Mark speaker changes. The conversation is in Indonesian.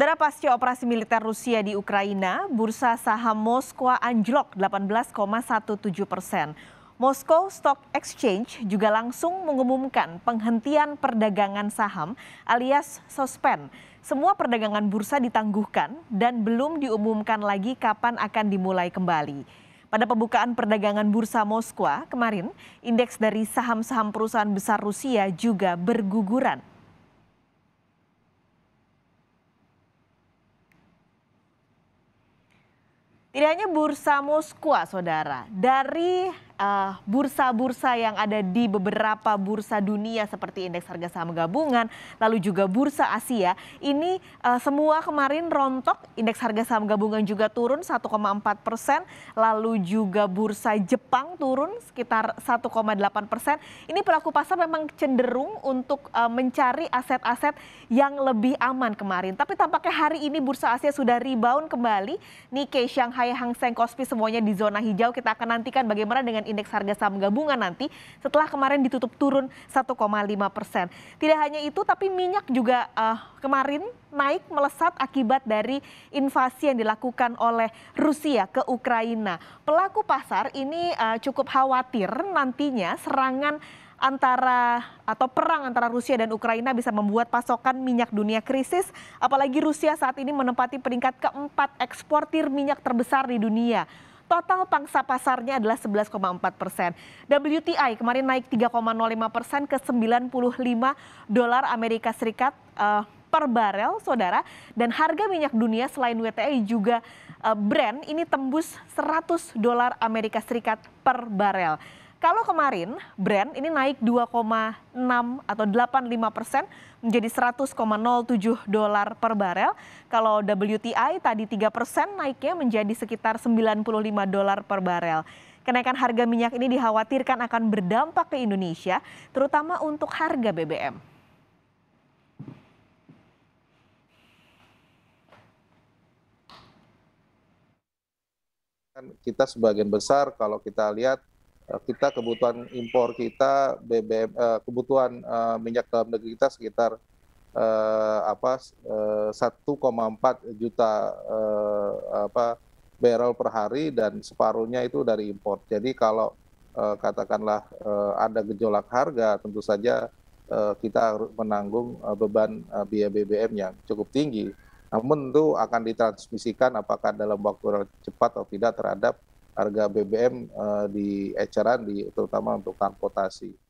Speaker 1: Saudara pasca operasi militer Rusia di Ukraina, bursa saham Moskwa anjlok 18,17 persen. Moskow Stock Exchange juga langsung mengumumkan penghentian perdagangan saham alias suspend. Semua perdagangan bursa ditangguhkan dan belum diumumkan lagi kapan akan dimulai kembali. Pada pembukaan perdagangan bursa Moskwa kemarin, indeks dari saham-saham perusahaan besar Rusia juga berguguran. Tidak hanya bursa Moskwa, saudara, dari Eh, bursa-bursa uh, yang ada di beberapa bursa dunia seperti indeks harga saham gabungan, lalu juga bursa Asia. Ini uh, semua kemarin rontok, indeks harga saham gabungan juga turun 1,4 persen, lalu juga bursa Jepang turun sekitar 1,8 persen. Ini pelaku pasar memang cenderung untuk uh, mencari aset-aset yang lebih aman kemarin. Tapi tampaknya hari ini bursa Asia sudah rebound kembali. Nikkei, Shanghai, Hang Seng, Kospi semuanya di zona hijau. Kita akan nantikan bagaimana dengan indeks harga saham gabungan nanti setelah kemarin ditutup turun 1,5 persen. Tidak hanya itu, tapi minyak juga uh, kemarin naik melesat akibat dari invasi yang dilakukan oleh Rusia ke Ukraina. Pelaku pasar ini uh, cukup khawatir nantinya serangan antara atau perang antara Rusia dan Ukraina bisa membuat pasokan minyak dunia krisis, apalagi Rusia saat ini menempati peringkat keempat eksportir minyak terbesar di dunia total pangsa pasarnya adalah 11,4 persen. WTI kemarin naik 3,05 persen ke 95 dolar Amerika Serikat uh, per barel, saudara. Dan harga minyak dunia selain WTI juga uh, eh, Brent ini tembus 100 dolar Amerika Serikat per barel. Kalau kemarin Brent ini naik 2,6 atau 85 persen menjadi 100,07 dolar per barel. Kalau WTI tadi 3 persen naiknya menjadi sekitar 95 dolar per barel. Kenaikan harga minyak ini dikhawatirkan akan berdampak ke Indonesia, terutama untuk harga BBM.
Speaker 2: Kita sebagian besar kalau kita lihat kita kebutuhan impor kita BBM uh, eh, kebutuhan uh, minyak dalam negeri kita sekitar uh, apa uh, 1,4 juta uh, apa barrel per hari dan separuhnya itu dari impor. Jadi kalau uh, katakanlah uh, ada gejolak harga tentu saja uh, kita harus menanggung uh, beban uh, biaya BBM yang cukup tinggi. Namun itu akan ditransmisikan apakah dalam waktu cepat atau tidak terhadap harga BBM uh, eh, di eceran di terutama untuk transportasi.